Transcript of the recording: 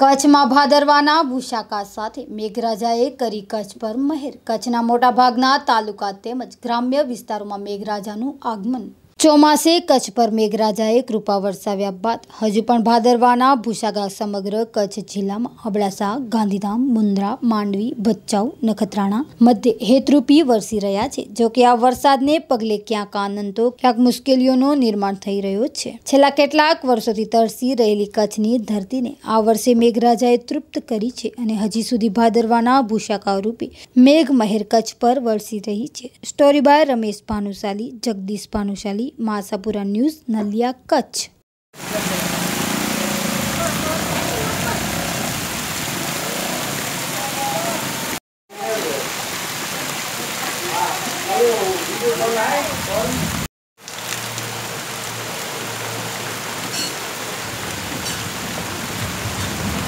કચ્છમાં ભાદરવાના ભૂષાકા સાથે મેઘરાજાએ કરી કચ્છ પર મહેર કચ્છના મોટાભાગના તાલુકા તેમજ ગ્રામ્ય વિસ્તારોમાં મેઘરાજાનું આગમન ચોમાસે કચ્છ પર મેઘરાજાએ કૃપા વરસાવ્યા બાદ હજુ પણ ભાદરવાના ભૂસાગા સમગ્ર કચ્છ જિલ્લામાં અબડાસા ગાંધીધામ મુન્દ્રા માંડવી ભચાઉ નખત્રાણા મધ્ય હેતરૂપી વરસી રહ્યા છે જો કે આ વરસાદને પગલે ક્યાંક આનંદ તો ક્યાંક મુશ્કેલીઓનો નિર્માણ થઈ રહ્યો છે છેલ્લા કેટલાક વર્ષોથી તરસી રહેલી કચ્છની ધરતીને આ વર્ષે મેઘરાજાએ તૃપ્ત કરી છે અને હજી સુધી ભાદરવાના ભૂષાકા રૂપી મેઘ મહેર કચ્છ પર વરસી રહી છે story by Ramesh Bhanushali Jagdish Bhanushali Modi Masapura news Naliya Kutch Hãy subscribe cho kênh Ghiền Mì Gõ Để không bỏ lỡ những video hấp dẫn